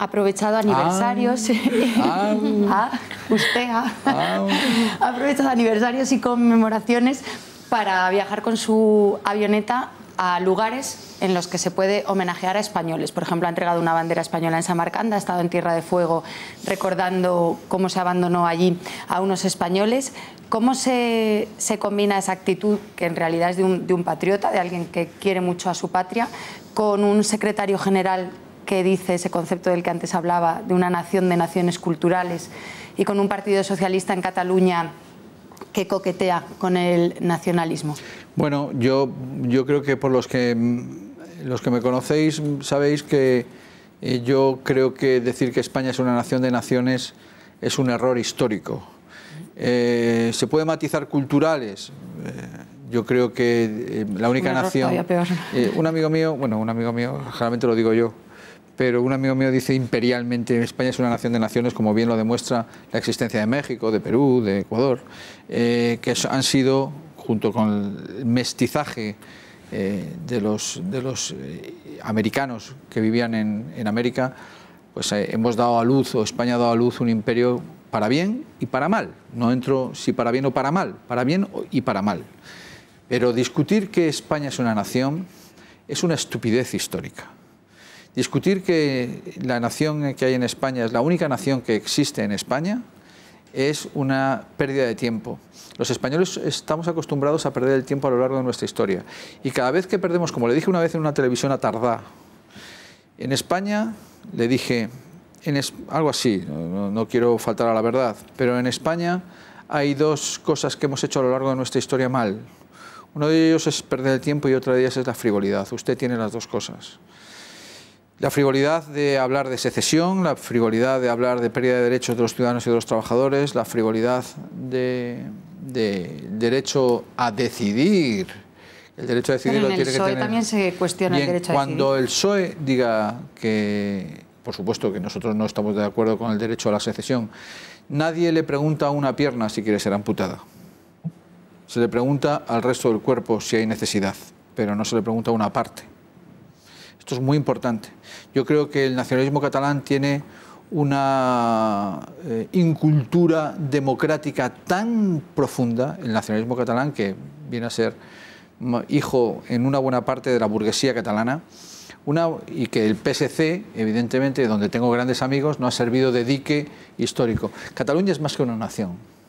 aprovechado aniversarios. ha ah, ah. Ah, aprovechado aniversarios y conmemoraciones para viajar con su avioneta a lugares en los que se puede homenajear a españoles. Por ejemplo, ha entregado una bandera española en Samarcanda, ha estado en Tierra de Fuego recordando cómo se abandonó allí a unos españoles. ¿Cómo se, combina esa actitud, que en realidad es de un, de un patriota, de alguien que quiere mucho a su patria, con un secretario general qué dice ese concepto del que antes hablaba, de una nación de naciones culturales, y con un partido socialista en Cataluña que coquetea con el nacionalismo? Bueno, yo, yo creo que por los que, los que me conocéis sabéis que eh, yo creo que decir que España es una nación de naciones es un error histórico. Eh, ¿Se puede matizar culturales? Eh, yo creo que la única nación... un amigo mío, bueno, un amigo mío, generalmente lo digo yo, pero un amigo mío dice imperialmente, España es una nación de naciones, como bien lo demuestra la existencia de México, de Perú, de Ecuador, eh, que han sido, junto con el mestizaje eh, de los, de los eh, americanos que vivían en, en América, pues hemos dado a luz, o España ha dado a luz un imperio para bien y para mal. No entro si para bien o para mal, para bien y para mal. Pero discutir que España es una nación es una estupidez histórica. Discutir que la nación que hay en España es la única nación que existe en España es una pérdida de tiempo. Los españoles estamos acostumbrados a perder el tiempo a lo largo de nuestra historia. Y cada vez que perdemos, como le dije una vez en una televisión a Tardá, en España le dije en algo así, no, no quiero faltar a la verdad, pero en España hay dos cosas que hemos hecho a lo largo de nuestra historia mal. Uno de ellos es perder el tiempo y otra de ellas es la frivolidad. Usted tiene las dos cosas. La frivolidad de hablar de secesión, la frivolidad de hablar de pérdida de derechos de los ciudadanos y de los trabajadores, la frivolidad de, derecho a decidir. El derecho a decidir lo tiene que e tener. también se cuestiona el derecho cuando Cuando el PSOE diga que, por supuesto que nosotros no estamos de acuerdo con el derecho a la secesión, nadie le pregunta a una pierna si quiere ser amputada. Se le pregunta al resto del cuerpo si hay necesidad, pero no se le pregunta a una parte. Esto es muy importante. Yo creo que el nacionalismo catalán tiene una eh, incultura democrática tan profunda, el nacionalismo catalán, que viene a ser hijo en una buena parte de la burguesía catalana, y que el PSC, evidentemente, donde tengo grandes amigos, no ha servido de dique histórico. Cataluña es más que una nación.